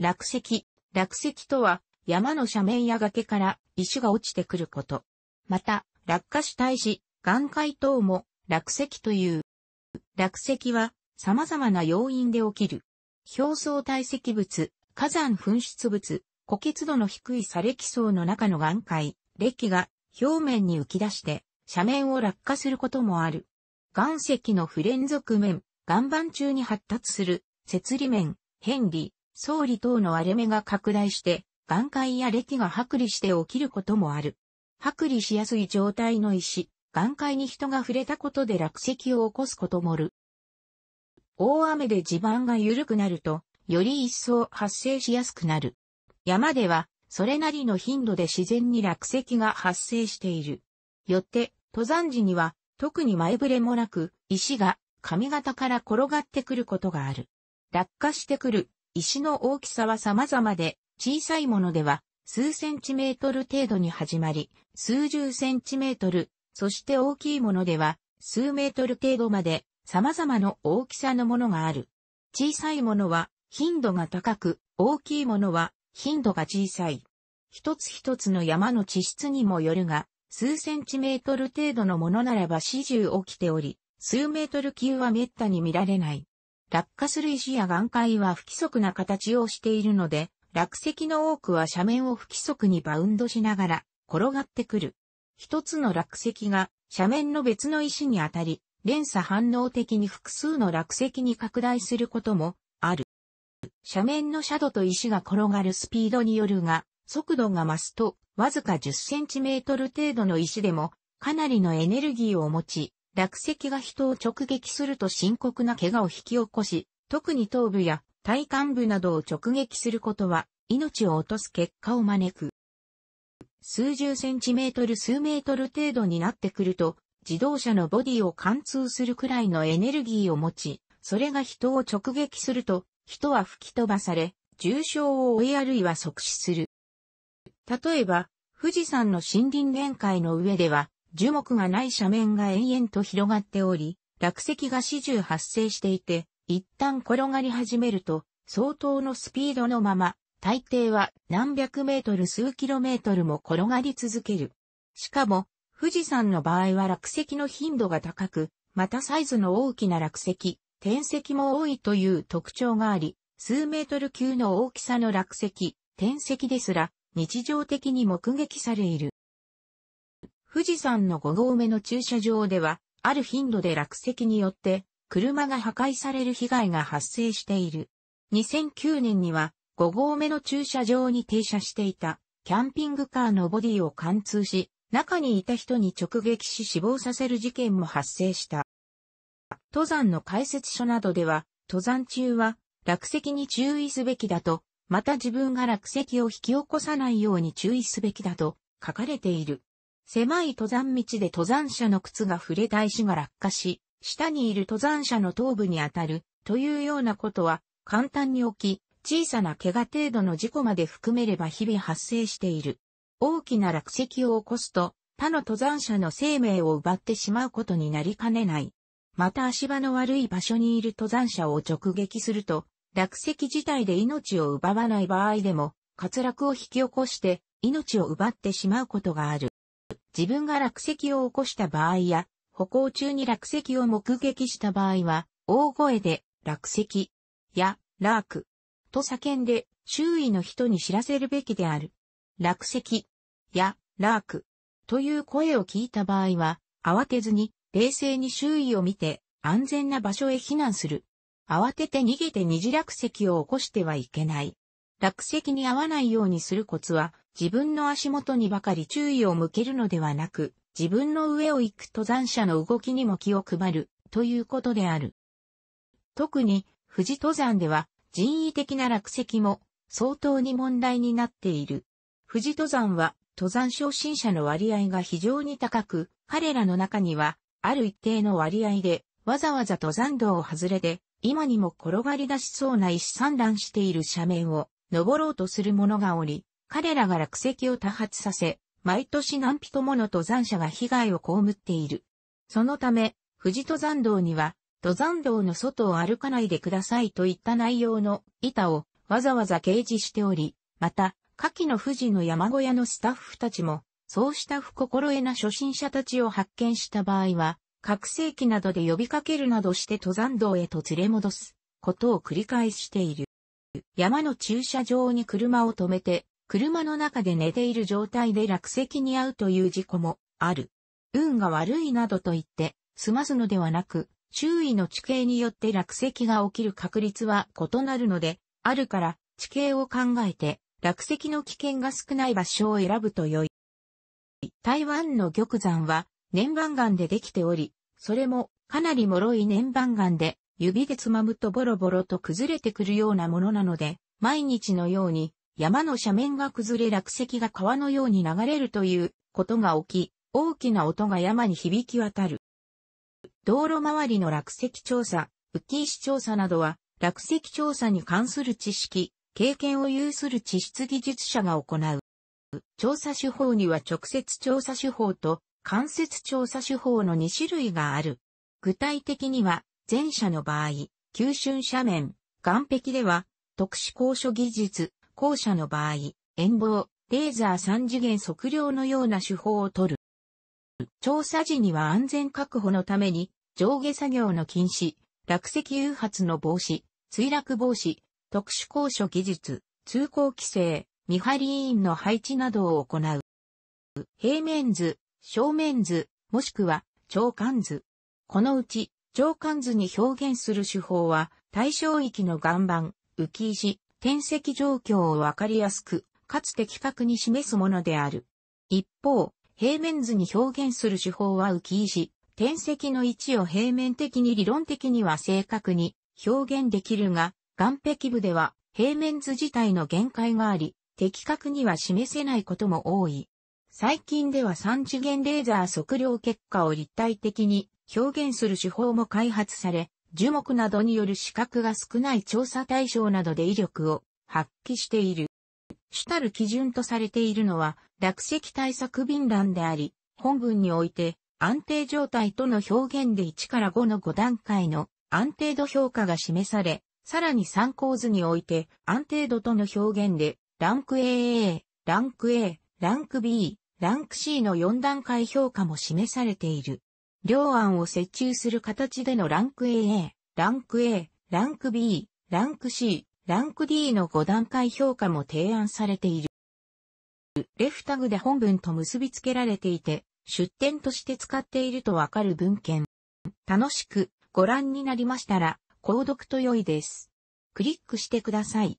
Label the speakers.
Speaker 1: 落石。落石とは、山の斜面や崖から石が落ちてくること。また、落下主体死、岩塊等も落石という。落石は様々な要因で起きる。表層堆積物、火山噴出物、固結度の低い砂礫層の中の岩塊、礫が表面に浮き出して斜面を落下することもある。岩石の不連続面、岩盤中に発達する、摂理面、変理、総理等の荒れ目が拡大して、眼界や歴が剥離して起きることもある。剥離しやすい状態の石、眼界に人が触れたことで落石を起こすこともある。大雨で地盤が緩くなると、より一層発生しやすくなる。山では、それなりの頻度で自然に落石が発生している。よって、登山時には、特に前触れもなく、石が、髪型から転がってくることがある。落下してくる、石の大きさは様々で、小さいものでは数センチメートル程度に始まり、数十センチメートル、そして大きいものでは数メートル程度まで様々な大きさのものがある。小さいものは頻度が高く、大きいものは頻度が小さい。一つ一つの山の地質にもよるが、数センチメートル程度のものならば始終起きており、数メートル級は滅多に見られない。落下する石や岩塊は不規則な形をしているので、落石の多くは斜面を不規則にバウンドしながら転がってくる。一つの落石が斜面の別の石に当たり、連鎖反応的に複数の落石に拡大することもある。斜面の斜度と石が転がるスピードによるが、速度が増すと、わずか 10cm 程度の石でも、かなりのエネルギーを持ち、落石が人を直撃すると深刻な怪我を引き起こし、特に頭部や体幹部などを直撃することは命を落とす結果を招く。数十センチメートル数メートル程度になってくると、自動車のボディを貫通するくらいのエネルギーを持ち、それが人を直撃すると、人は吹き飛ばされ、重傷を負いあるいは即死する。例えば、富士山の森林限界の上では、樹木がない斜面が延々と広がっており、落石が始終発生していて、一旦転がり始めると、相当のスピードのまま、大抵は何百メートル数キロメートルも転がり続ける。しかも、富士山の場合は落石の頻度が高く、またサイズの大きな落石、転石も多いという特徴があり、数メートル級の大きさの落石、転石ですら、日常的に目撃される。富士山の5合目の駐車場では、ある頻度で落石によって、車が破壊される被害が発生している。2009年には、5合目の駐車場に停車していた、キャンピングカーのボディを貫通し、中にいた人に直撃し死亡させる事件も発生した。登山の解説書などでは、登山中は落石に注意すべきだと、また自分が落石を引き起こさないように注意すべきだと書かれている。狭い登山道で登山者の靴が触れた石が落下し、下にいる登山者の頭部に当たる、というようなことは、簡単に起き、小さな怪我程度の事故まで含めれば日々発生している。大きな落石を起こすと、他の登山者の生命を奪ってしまうことになりかねない。また足場の悪い場所にいる登山者を直撃すると、落石自体で命を奪わない場合でも、滑落を引き起こして命を奪ってしまうことがある。自分が落石を起こした場合や、歩行中に落石を目撃した場合は、大声で、落石、や、ラーク、と叫んで、周囲の人に知らせるべきである。落石、や、ラーク、という声を聞いた場合は、慌てずに、冷静に周囲を見て、安全な場所へ避難する。慌てて逃げて二次落石を起こしてはいけない。落石に合わないようにするコツは、自分の足元にばかり注意を向けるのではなく、自分の上を行く登山者の動きにも気を配る、ということである。特に、富士登山では、人為的な落石も、相当に問題になっている。富士登山は、登山昇進者の割合が非常に高く、彼らの中には、ある一定の割合で、わざわざ登山道を外れて、今にも転がり出しそうな石散乱している斜面を、登ろうとする者がおり、彼らが落石を多発させ、毎年何人もの登山者が被害を被っている。そのため、富士登山道には、登山道の外を歩かないでくださいといった内容の板をわざわざ掲示しており、また、下記の富士の山小屋のスタッフたちも、そうした不心得な初心者たちを発見した場合は、拡声器などで呼びかけるなどして登山道へと連れ戻すことを繰り返している。山の駐車場に車を止めて、車の中で寝ている状態で落石に遭うという事故もある。運が悪いなどと言って済ますのではなく、周囲の地形によって落石が起きる確率は異なるので、あるから地形を考えて落石の危険が少ない場所を選ぶと良い。台湾の玉山は粘板岩でできており、それもかなり脆い粘板岩で指でつまむとボロボロと崩れてくるようなものなので、毎日のように山の斜面が崩れ落石が川のように流れるということが起き、大きな音が山に響き渡る。道路周りの落石調査、浮石調査などは、落石調査に関する知識、経験を有する地質技術者が行う。調査手法には直接調査手法と間接調査手法の2種類がある。具体的には、前者の場合、急峻斜面、岩壁では、特殊高所技術、後者の場合、遠望、レーザー3次元測量のような手法を取る。調査時には安全確保のために、上下作業の禁止、落石誘発の防止、墜落防止、特殊高所技術、通行規制、見張り委員の配置などを行う。平面図、正面図、もしくは、長官図。このうち、長官図に表現する手法は、対象域の岩盤、浮石、転石状況をわかりやすく、かつ的確に示すものである。一方、平面図に表現する手法は浮き石、転石の位置を平面的に理論的には正確に表現できるが、岩壁部では平面図自体の限界があり、的確には示せないことも多い。最近では三次元レーザー測量結果を立体的に表現する手法も開発され、樹木などによる資格が少ない調査対象などで威力を発揮している。主たる基準とされているのは、落石対策便欄であり、本文において、安定状態との表現で1から5の5段階の安定度評価が示され、さらに参考図において、安定度との表現で、ランク AA、ランク A、ランク B、ランク C の4段階評価も示されている。両案を折衷する形でのランク AA、ランク A、ランク B、ランク C、ランク D の5段階評価も提案されている。レフタグで本文と結びつけられていて、出典として使っているとわかる文献。楽しくご覧になりましたら、購読と良いです。クリックしてください。